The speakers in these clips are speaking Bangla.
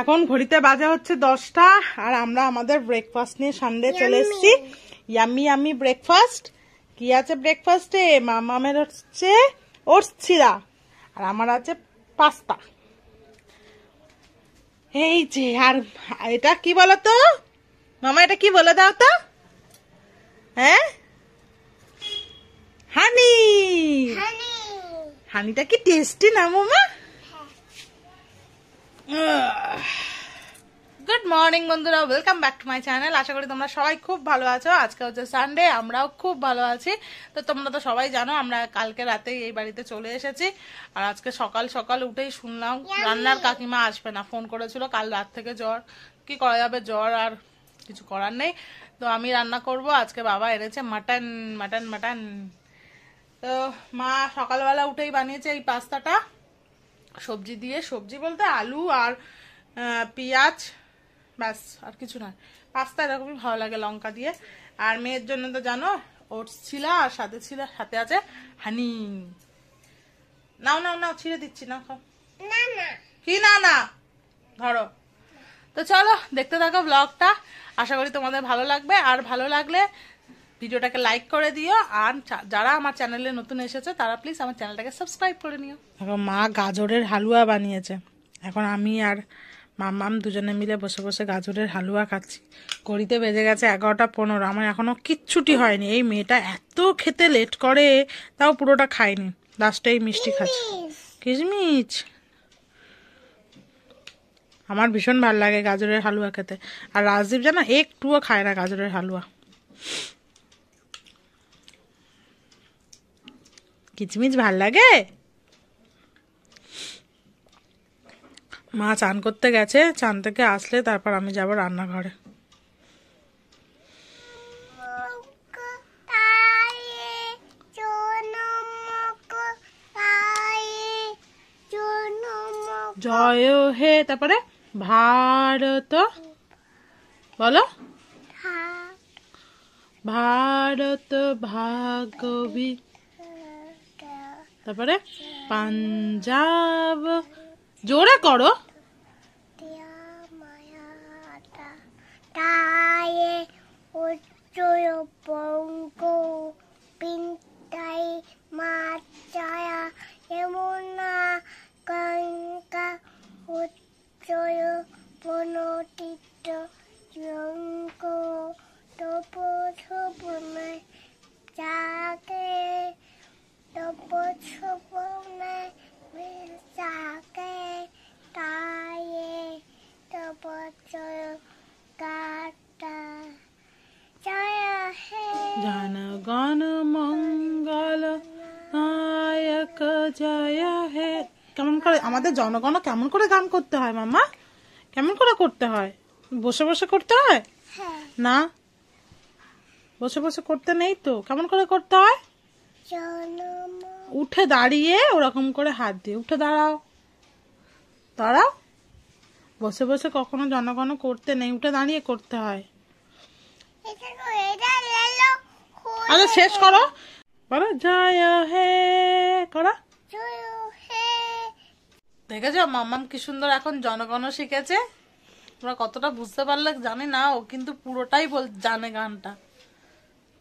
এখন ঘড়িতে বাজে হচ্ছে দশটা আর আমরা আমাদের ব্রেকফাস্ট নিয়ে সানডে চলে এসেছি ইয়ামি আমি ব্রেকফাস্ট কি আছে ব্রেকফাস্টে মামামের হচ্ছে ওটস ছিরা আর আমার আছে পাস্তা এই যে আর এটা কি বলতো মামা এটা কি বলে দাও তো হ্যাঁ হানি হানিটা কি টেস্টি না মামা মর্নিং বন্ধুরা welcome back to my channel আশা করি তোমরা সবাই খুব ভালো আছো আজকে হচ্ছে সানডে আমরাও খুব ভালো আছি তো তোমরা তো সবাই জানো আমরা কালকে রাতেই এই বাড়িতে চলে এসেছি আর আজকে সকাল সকাল উঠেই শুনলাম রান্নার কাকিমা আসবে না ফোন করেছিল কাল রাত থেকে জ্বর কি করা যাবে জ্বর আর কিছু করার নেই তো আমি রান্না করব আজকে বাবা এনেছে মাটন মাটন মাটন তো মা সকালবেলা উঠেই বানিয়েছে এই পাস্তাটা সবজি দিয়ে সবজি বলতে আলু আর পেঁয়াজ ব্যাস আর কিছু না পাস্তা এরকমই ভালো লাগে লঙ্কা দিয়ে আর মেয়ের জন্য তো জানো ওটস ছিল আর সাথে ছিল সাথে আছে হানি নাও নাও নাও ছিঁড়ে দিচ্ছি না খাও কি না না ধরো তো চলো দেখতে থাকো ব্লগটা আশা করি তোমাদের ভালো লাগবে আর ভালো লাগলে ভিডিওটাকে লাইক করে দিও আর যারা আমার চ্যানেলে নতুন এসেছে তারা প্লিজ আমার চ্যানেলটাকে সাবস্ক্রাইব করে নিও মা গাজরের হালুয়া বানিয়েছে এখন আমি আর মাম্মাম দুজনে মিলে বসে বসে গাজরের হালুয়া খাচ্ছি করিতে বেজে গেছে এগারোটা পনেরো আমার এখনও কিচ্ছুটি হয়নি এই মেয়েটা এত খেতে লেট করে তাও পুরোটা খায়নি লাস্টে এই মিষ্টি খাচ্ছে কিচমিচ আমার ভীষণ ভালো লাগে গাজরের হালুয়া খেতে আর রাজদীপ জানো একটুও খায় না গাজরের হালুয়া কিচমিচ ভাল লাগে মা চান করতে গেছে চান থেকে আসলে তারপর আমি যাবো রান্নাঘরে জয় হে তারপরে ভারত বলো ভারত ভাগবি তারপরে পাঞ্জাব জোরে করো tae o choyo pongo pintai mataya yamuna kanga o choyo pono tito yonko topo topo mai jake topo topo mai jake জনগণ মঙ্গল নায়ক জয় হে কেমন করে আমাদের জনগণ কেমন করে গান করতে হয় মামা কেমন করে করতে হয় বসে বসে করতে হয় হ্যাঁ। না বসে বসে করতে নেই তো কেমন করে করতে হয় উঠে দাঁড়িয়ে ওরকম করে হাত দিয়ে উঠে দাঁড়াও দাঁড়াও বসে বসে কখনো জনগণ করতে নেই উঠে দাঁড়িয়ে করতে হয় আচ্ছা শেষ করো বলো জয় হে করো দেখেছো মাম্মাম কি সুন্দর এখন জনগণ শিখেছে তোমরা কতটা বুঝতে পারলে জানি না ও কিন্তু পুরোটাই বল জানে গানটা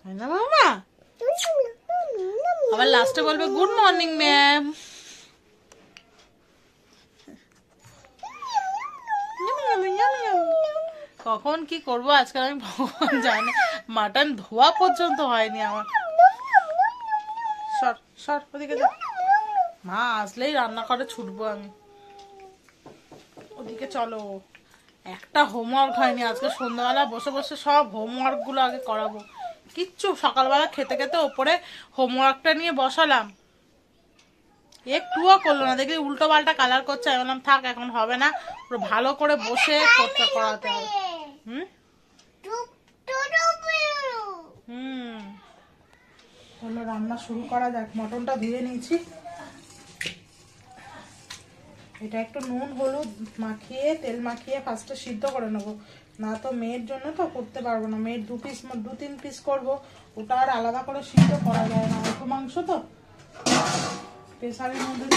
তাই না মামা আবার লাস্টে বলবে গুড মর্নিং ম্যাম কখন কি করব আজকাল আমি ভগবান জানে মাটন ধোয়া পর্যন্ত হয়নি আমার সর সর ওদিকে মা আসলেই রান্না করে ছুটবো আমি ওদিকে চলো একটা হোমওয়ার্ক হয়নি আজকে সন্ধ্যাবেলা বসে বসে সব হোমওয়ার্কগুলো আগে করাবো কিচ্ছু সকালবেলা খেতে খেতে ওপরে হোমওয়ার্কটা নিয়ে বসালাম একটুও করলো না দেখলি উল্টো পাল্টা কালার করছে আমি বললাম থাক এখন হবে না ভালো করে বসে করতে করাতে হবে হুম হুম হলো রান্না শুরু করা যাক মটনটা দিয়ে নিয়েছি এটা একটু নুন হলুদ মাখিয়ে তেল মাখিয়ে ফার্স্টে সিদ্ধ করে নেবো না তো মেয়ের জন্য তো করতে পারবো না মেয়ের দু পিস দু তিন পিস করব ওটা আর আলাদা করে সিদ্ধ করা যায় না অল্প মাংস তো প্রেসারের মধ্যে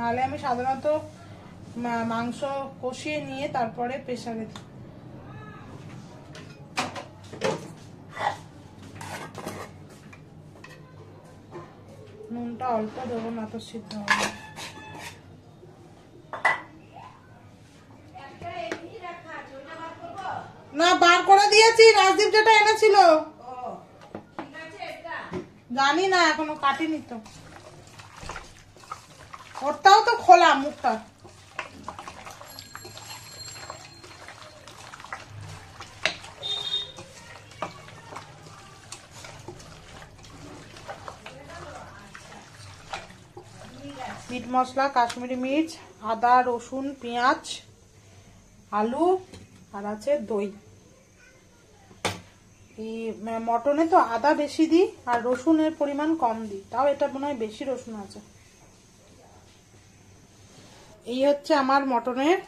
নাহলে আমি সাধারণত মাংস কষিয়ে নিয়ে তারপরে প্রেশারে নুনটা অল্প দেবো না তো সিদ্ধ হবে না বার করে দিয়েছি রাজদীপ যেটা এনেছিল জানি না এখনো কাটিনি তো ওরটাও তো খোলা মুখটা মিট মশলা কাশ্মীরি মির্চ আদা রসুন পেঁয়াজ আলু আর আছে দই এই মটনে তো আদা বেশি দিই আর রসুনের পরিমাণ কম দিই তাও এটা মনে হয় বেশি রসুন আছে এই হচ্ছে আমার মটনের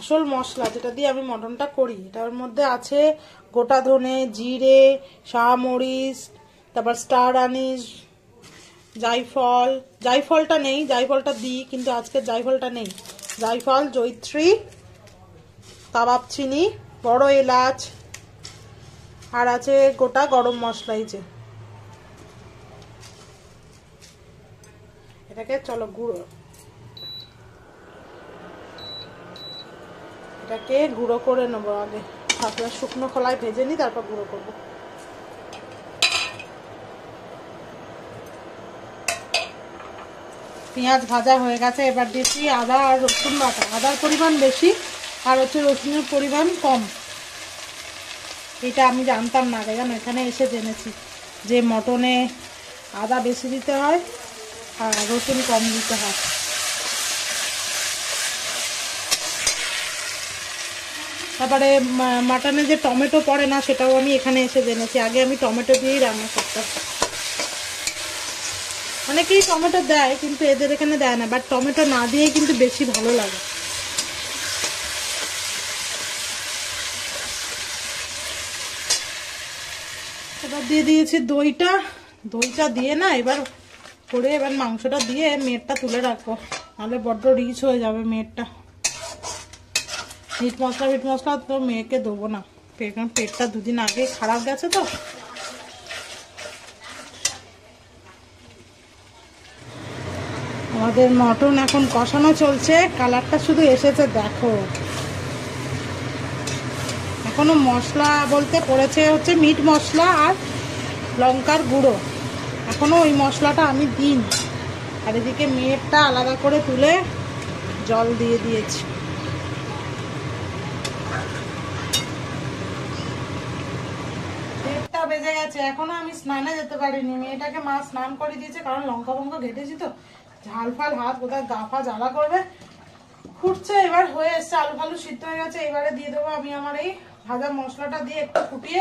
আসল মশলা যেটা দিয়ে আমি মটনটা করি এটার মধ্যে আছে গোটা ধনে জিরে শাহমরিচ তারপর স্টার আনিস জাইফল জাইফলটা নেই জাইফলটা দিই কিন্তু আজকে জাইফলটা নেই জাইফল জৈত্রী কাবাব চিনি বড় এলাচ আর আছে গোটা গরম মশলাই যে এটাকে চলো গুঁড়ো এটাকে গুঁড়ো করে নেবো আগে তারপরে শুকনো খোলায় ভেজে নিই তারপর গুঁড়ো করবো পেঁয়াজ ভাজা হয়ে গেছে এবার দিচ্ছি আদা আর রসুন বাটা আদার পরিমাণ বেশি আর হচ্ছে রসুনের পরিমাণ কম এটা আমি জানতাম না আগে এখানে এসে জেনেছি যে মটনে আদা বেশি দিতে হয় আর রসুন কম দিতে হয় তারপরে মাটনে যে টমেটো পড়ে না সেটাও আমি এখানে এসে জেনেছি আগে আমি টমেটো দিয়েই রান্না করতাম অনেকেই টমেটো দেয় কিন্তু এদের এখানে দেয় না বাট টমেটো না দিয়ে কিন্তু বেশি ভালো লাগে এবার দিয়ে দিয়েছি দইটা দইটা দিয়ে না এবার করে এবার মাংসটা দিয়ে মেয়েরটা তুলে রাখবো নাহলে বড্ড রিচ হয়ে যাবে মেয়েরটা মিট মশলা মিট মশলা তো মেয়েকে দেবো না কারণ পেটটা দুদিন আগে খারাপ গেছে তো আমাদের মটন এখন কষানো চলছে কালারটা শুধু এসেছে দেখো এখনো মশলা বলতে পড়েছে হচ্ছে মিট মশলা আর লঙ্কার গুঁড়ো এখনও ওই মশলাটা আমি দিন আর এদিকে মেয়েরটা আলাদা করে তুলে জল দিয়ে দিয়েছি বেজে গেছে এখনো আমি স্নানে যেতে পারিনি মেয়েটাকে মা স্নান করে দিয়েছে কারণ লঙ্কা বঙ্কা ঘেটেছি তো ঝাল ফাল হাত কোথায় গাফা জ্বালা করবে ফুটছে এবার হয়ে এসছে আলু ফালু সিদ্ধ হয়ে গেছে এবারে দিয়ে দেবো আমি আমার এই ভাজা মশলাটা দিয়ে একটু ফুটিয়ে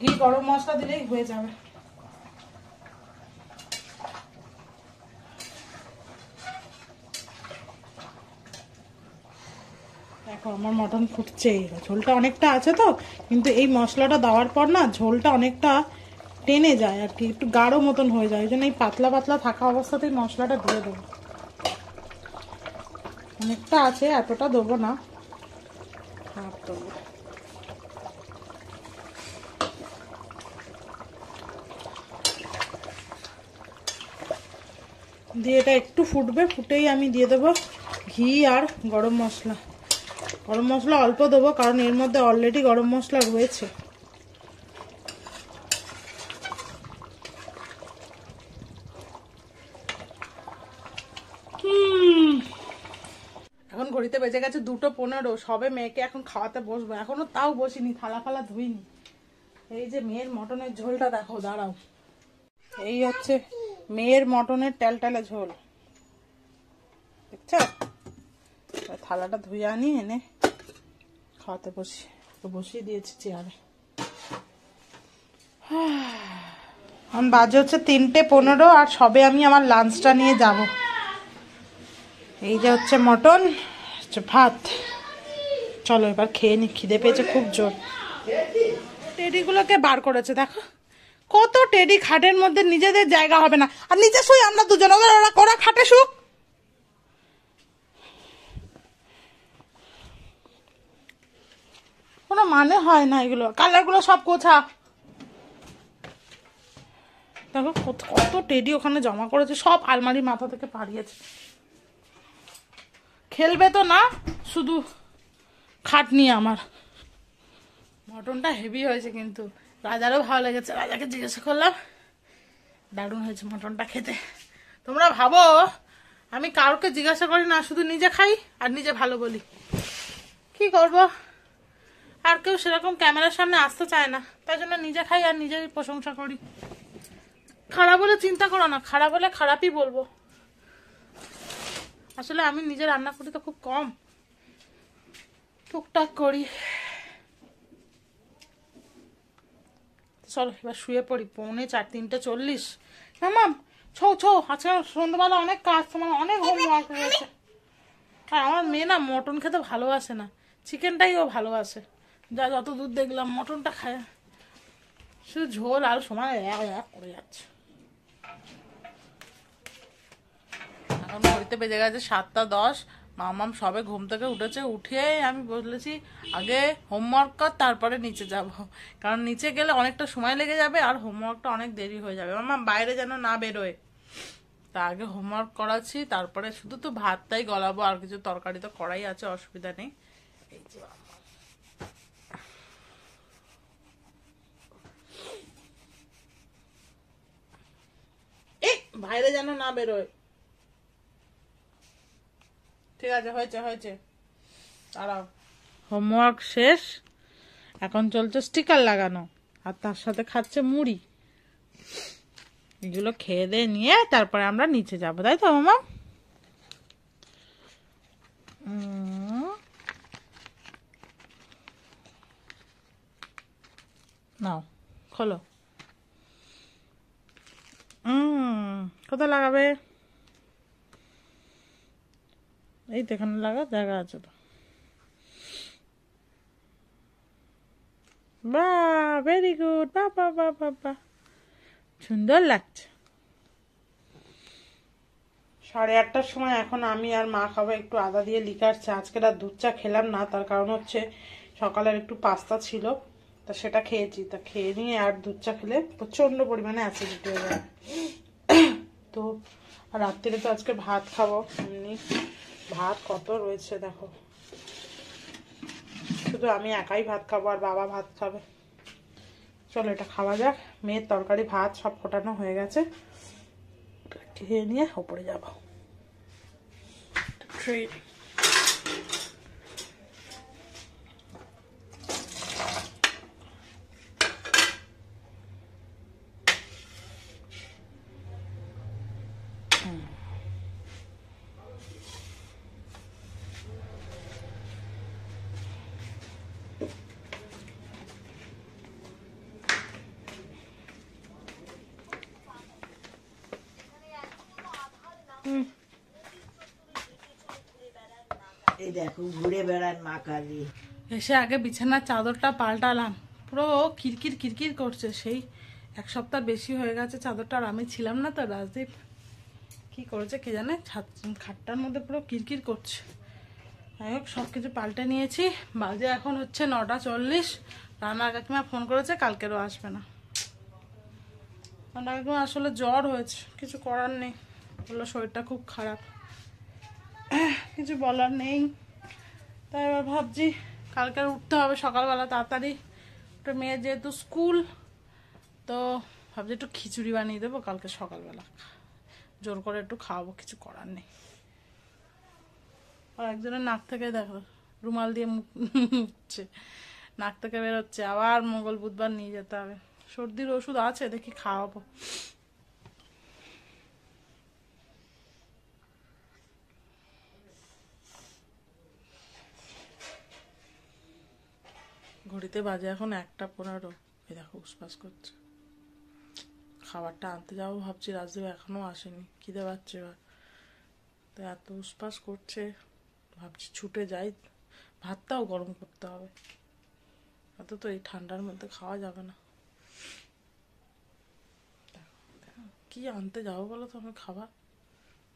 ঘি গরম মশলা দিলেই হয়ে যাবে দেখো আমার মটন ফুটছে ঝোলটা অনেকটা আছে তো কিন্তু এই মশলাটা দেওয়ার পর না ঝোলটা অনেকটা টেনে যায় আর কি একটু গাঢ় মতন হয়ে যায় ওই জন্য এই পাতলা পাতলা থাকা অবস্থাতেই মশলাটা দিয়ে দেবো অনেকটা আছে এতটা দেবো না দিয়ে এটা একটু ফুটবে ফুটেই আমি দিয়ে দেবো ঘি আর গরম মশলা গরম মশলা অল্প দেবো কারণ এর মধ্যে অলরেডি গরম মশলা রয়েছে এখন ঘড়িতে বেজে গেছে দুটো পনেরো সবে মেয়েকে এখন খাওয়াতে বসবো এখনো তাও বসিনি থালা ফালা ধুইনি এই যে মেয়ের মটনের ঝোলটা দেখো দাঁড়াও এই হচ্ছে মেয়ের মটনের টেলটেলে ঝোল দেখছ থালাটা ধুয়ে আনি এনে খাওয়াতে তো বসিয়ে দিয়েছি চেয়ারে এখন বাজে হচ্ছে তিনটে পনেরো আর সবে আমি আমার লাঞ্চটা নিয়ে যাব এই যে হচ্ছে মটন হচ্ছে ভাত চলো এবার খেয়ে নি খিদে পেয়েছে খুব জোর টেডিগুলোকে বার করেছে দেখো কত টেডি খাটের মধ্যে নিজেদের জায়গা হবে না আর নিজে শুই আমরা দুজন ওরা ওরা খাটে শুক কোনো মানে হয় না এগুলো কালারগুলো সব কোথা দেখো কত টেডি ওখানে জমা করেছে সব আলমারি মাথা থেকে পাড়িয়েছে খেলবে তো না শুধু খাটনি আমার মটনটা হেভি হয়েছে কিন্তু রাজারও ভালো লেগেছে রাজাকে জিজ্ঞাসা করলাম দারুণ হয়েছে মটনটা খেতে তোমরা ভাবো আমি কাউকে জিজ্ঞাসা করি না শুধু নিজে খাই আর নিজে ভালো বলি কি করবো আর কেউ সেরকম ক্যামেরার সামনে আসতে চায় না তাই জন্য নিজে খাই আর নিজেরই প্রশংসা করি খারাপ হলে চিন্তা করো না খারাপ হলে খারাপই বলবো আসলে আমি নিজে রান্না করি তো খুব কম টুকটাক করি চলো এবার শুয়ে পড়ি পৌনে চার তিনটে চল্লিশ মামাম ছৌ ছৌ আজকে সন্ধ্যাবেলা অনেক কাজ তোমার অনেক হোমওয়ার্ক রয়েছে আর আমার মেয়ে না মটন খেতে ভালোবাসে না চিকেনটাই ও ভালোবাসে যা যত দূর দেখলাম মটনটা খায় শুধু ঝোল আর সময় এক এক করে যাচ্ছে এখন ঘড়িতে বেজে গেছে সাতটা দশ মামাম সবে ঘুম থেকে উঠেছে উঠিয়ে আমি বলেছি আগে হোমওয়ার্ক কর তারপরে নিচে যাব কারণ নিচে গেলে অনেকটা সময় লেগে যাবে আর হোমওয়ার্কটা অনেক দেরি হয়ে যাবে মামাম বাইরে যেন না বেরোয় তা আগে হোমওয়ার্ক করাচ্ছি তারপরে শুধু তো ভাতটাই গলাবো আর কিছু তরকারি তো করাই আছে অসুবিধা নেই এই যে বাইরে যেন না বেরোয় ঠিক আছে হয়েছে হয়েছে দাঁড়াও হোমওয়ার্ক শেষ এখন চলছে স্টিকার লাগানো আর তার সাথে খাচ্ছে মুড়ি এগুলো খেয়ে দিয়ে নিয়ে তারপরে আমরা নিচে যাবো তাই তো মামা নাও খোলো Mm. কোথায় লাগাবে এই তো এখানে লাগা জায়গা আছে তো বা ভেরি গুড বা বা বা বা বা সুন্দর লাগছে সাড়ে আটটার সময় এখন আমি আর মা খাবো একটু আদা দিয়ে লিখে আসছে আজকে আর দুধ চা খেলাম না তার কারণ হচ্ছে সকালের একটু পাস্তা ছিল তা সেটা খেয়েছি তা খেয়ে নিয়ে আর দুধ চা খেলে প্রচণ্ড পরিমাণে অ্যাসিডিটি হয়ে যায় তো রাত্রিরে তো আজকে ভাত খাবো এমনি ভাত কত রয়েছে দেখো শুধু আমি একাই ভাত খাবো আর বাবা ভাত খাবে চলো এটা খাওয়া যাক মেয়ের তরকারি ভাত সব ফোটানো হয়ে গেছে খেয়ে নিয়ে ওপরে যাবো ট্রেন এসে আগে বিছানার চাদরটা পাল্টালাম পুরো কিরকির কিরকির করছে সেই এক সপ্তাহ বেশি হয়ে গেছে চাদরটা আর আমি ছিলাম না তো কি করেছে কে জানে খাটটার মধ্যে পুরো কিরকির করছে যাই হোক সব কিছু পাল্টে নিয়েছি বাজে এখন হচ্ছে নটা চল্লিশ রান্নার কাকিমা ফোন করেছে কালকেরও আসবে না রান্নার কাকিমা আসলে জ্বর হয়েছে কিছু করার নেই বললো শরীরটা খুব খারাপ কিছু বলার নেই তাই এবার ভাবছি কালকে উঠতে হবে সকালবেলা তাড়াতাড়ি একটা মেয়ের যেহেতু স্কুল তো ভাবছি একটু খিচুড়ি বানিয়ে দেবো কালকে সকালবেলা জোর করে একটু খাওয়াবো কিছু করার নেই আর একজনের নাক থেকে দেখো রুমাল দিয়ে মুখ নাক থেকে বেরোচ্ছে আবার মঙ্গল বুধবার নিয়ে যেতে হবে সর্দির ওষুধ আছে দেখি খাওয়াবো ঘড়িতে বাজে এখন একটা পনেরো এ দেখো উসপাস করছে খাবারটা আনতে যাবো ভাবছি রাজদেব এখনও আসেনি খিদে পাচ্ছে এবার তো এত উসপাস করছে ভাবছি ছুটে যাই ভাতটাও গরম করতে হবে এত তো এই ঠান্ডার মধ্যে খাওয়া যাবে না কি আনতে যাবো বলো তো আমার খাবার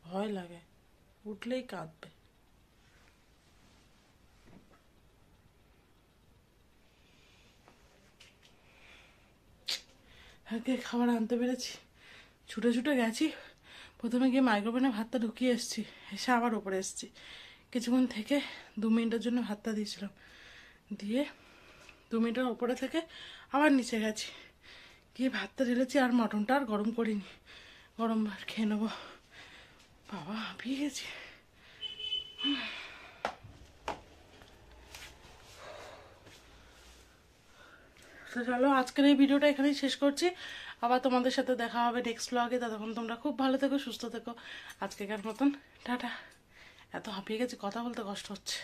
ভয় লাগে উঠলেই কাঁদবে খাবার আনতে পেরেছি ছুটে ছুটে গেছি প্রথমে গিয়ে মাইক্রোওভেনে ভাতটা ঢুকিয়ে এসছি এসে আবার ওপরে এসছি কিছুক্ষণ থেকে দু মিনিটের জন্য হাতটা দিয়েছিলাম দিয়ে দু মিনিটের ওপরে থেকে আবার নিচে গেছি গিয়ে ভাতটা ঢেলেছি আর মটনটা আর গরম করিনি গরম আর খেয়ে নেবো বাবা হাঁপিয়ে গেছি চলো আজকের এই ভিডিওটা এখানেই শেষ করছি আবার তোমাদের সাথে দেখা হবে নেক্সট ব্লগে ততক্ষণ তোমরা খুব ভালো থেকো সুস্থ থেকো আজকেকার মতন টাটা এত হাঁপিয়ে গেছে কথা বলতে কষ্ট হচ্ছে